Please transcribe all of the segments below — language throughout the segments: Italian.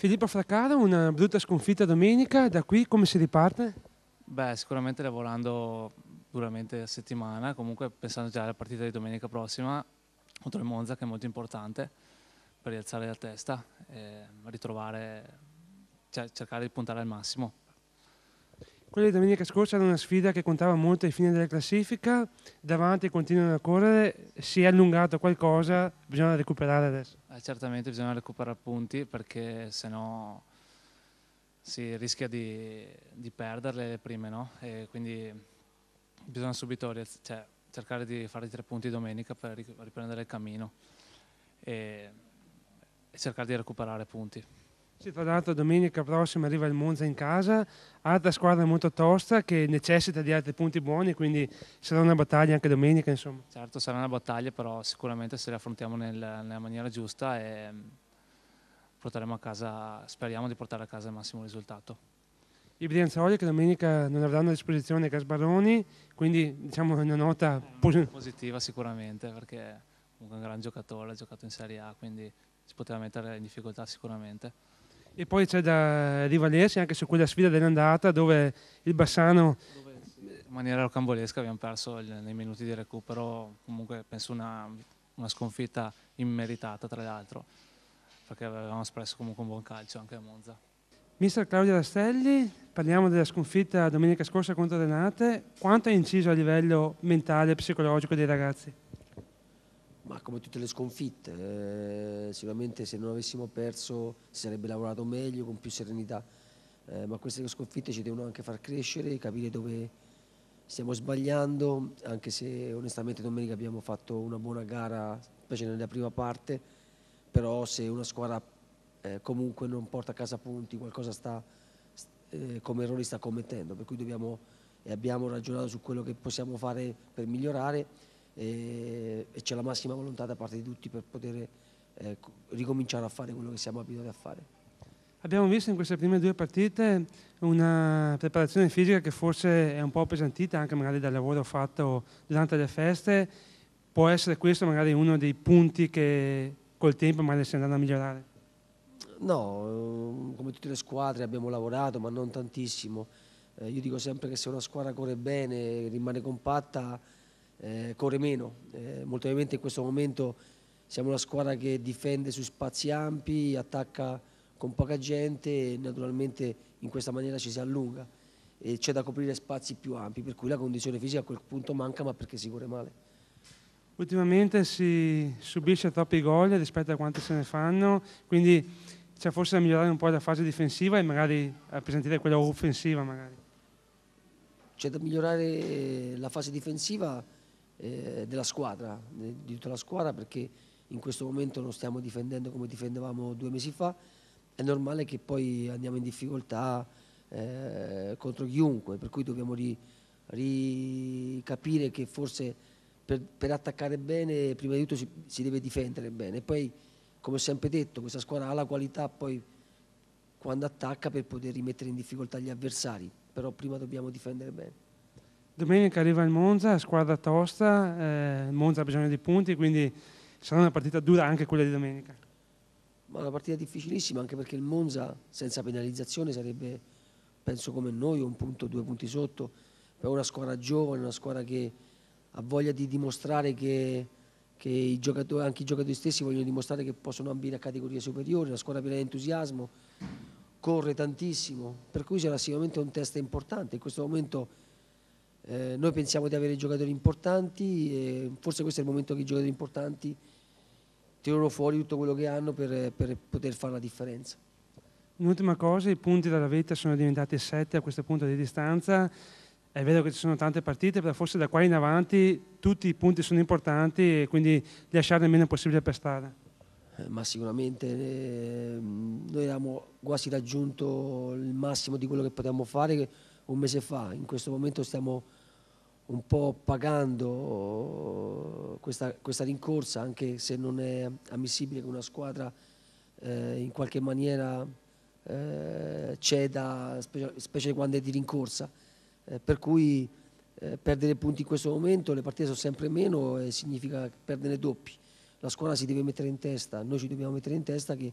Filippo Fraccaro, una brutta sconfitta domenica, da qui come si riparte? Beh, sicuramente lavorando duramente la settimana, comunque pensando già alla partita di domenica prossima contro il Monza che è molto importante per rialzare la testa e ritrovare, cioè cercare di puntare al massimo. Quella di domenica scorsa era una sfida che contava molto ai fini della classifica, davanti continuano a correre, si è allungato qualcosa, bisogna recuperare adesso. Eh, certamente bisogna recuperare punti perché sennò si rischia di, di perderle le prime, no? E quindi bisogna subito cioè, cercare di fare i tre punti domenica per riprendere il cammino e, e cercare di recuperare punti. Sì, tra l'altro domenica prossima arriva il Monza in casa, altra squadra molto tosta che necessita di altri punti buoni, quindi sarà una battaglia anche domenica. Insomma. Certo, sarà una battaglia, però sicuramente se la affrontiamo nel, nella maniera giusta e mm, porteremo a casa, speriamo di portare a casa il massimo risultato i Brianzoli che domenica non avranno a disposizione Gasbaroni, quindi diciamo una nota positiva sicuramente perché comunque è un gran giocatore, ha giocato in Serie A, quindi si poteva mettere in difficoltà sicuramente. E poi c'è da rivalersi anche su quella sfida dell'andata dove il Bassano... in maniera rocambolesca abbiamo perso nei minuti di recupero, comunque penso una, una sconfitta immeritata tra l'altro, perché avevamo espresso comunque un buon calcio anche a Monza. Mister Claudio Rastelli, parliamo della sconfitta domenica scorsa contro Renate. Quanto ha inciso a livello mentale e psicologico dei ragazzi? Ma come tutte le sconfitte, eh, sicuramente se non avessimo perso si sarebbe lavorato meglio, con più serenità, eh, ma queste sconfitte ci devono anche far crescere, capire dove stiamo sbagliando, anche se onestamente domenica abbiamo fatto una buona gara, specie nella prima parte, però se una squadra eh, comunque non porta a casa punti, qualcosa sta, eh, come errori sta commettendo, per cui dobbiamo e abbiamo ragionato su quello che possiamo fare per migliorare eh, e, c'è la massima volontà da parte di tutti per poter eh, ricominciare a fare quello che siamo abituati a fare. Abbiamo visto in queste prime due partite una preparazione fisica che forse è un po' pesantita anche magari dal lavoro fatto durante le feste. Può essere questo magari uno dei punti che col tempo magari si andranno a migliorare? No, ehm, come tutte le squadre abbiamo lavorato, ma non tantissimo. Eh, io dico sempre che se una squadra corre bene, e rimane compatta, eh, corre meno. Eh, molto ovviamente in questo momento siamo una squadra che difende su spazi ampi, attacca con poca gente e naturalmente in questa maniera ci si allunga e c'è da coprire spazi più ampi, per cui la condizione fisica a quel punto manca ma perché si corre male. Ultimamente si subisce troppi gol rispetto a quanti se ne fanno, quindi c'è forse da migliorare un po' la fase difensiva e magari appesantire quella offensiva magari. C'è da migliorare eh, la fase difensiva eh, della squadra, di tutta la squadra, perché in questo momento non stiamo difendendo come difendevamo due mesi fa, è normale che poi andiamo in difficoltà eh, contro chiunque, per cui dobbiamo ricapire che forse per, per, attaccare bene prima di tutto si, si deve difendere bene, poi come ho sempre detto questa squadra ha la qualità poi quando attacca per poter rimettere in difficoltà gli avversari, però prima dobbiamo difendere bene. Domenica arriva il Monza, squadra tosta, eh, il eh, Monza ha bisogno di punti, quindi sarà una partita dura anche quella di domenica. Ma una partita difficilissima anche perché il Monza senza penalizzazione sarebbe, penso come noi, un punto, due punti sotto. Per una squadra giovane, una squadra che ha voglia di dimostrare che, che i anche i giocatori stessi vogliono dimostrare che possono ambire a categorie superiori, una squadra piena di entusiasmo, corre tantissimo, per cui sarà sicuramente un test importante. In questo momento eh, noi pensiamo di avere giocatori importanti, forse questo è il momento che i giocatori importanti tirano fuori tutto quello che hanno per, per poter fare la differenza. Un'ultima cosa, i punti dalla vetta sono diventati 7 a questo punto di distanza, è vero che ci sono tante partite, però forse da qua in avanti tutti i punti sono importanti e quindi lasciare il meno possibile per strada. Eh, ma sicuramente eh, noi abbiamo quasi raggiunto il massimo di quello che potevamo fare un mese fa, in questo momento stiamo un po' pagando eh, questa, questa, rincorsa, anche se non è ammissibile che una squadra eh, in qualche maniera eh, ceda, specie quando è di rincorsa. Eh, per cui eh, perdere punti in questo momento, le partite sono sempre meno e significa perdere doppi. La squadra si deve mettere in testa, noi ci dobbiamo mettere in testa che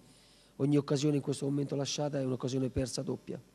ogni occasione in questo momento lasciata è un'occasione persa doppia.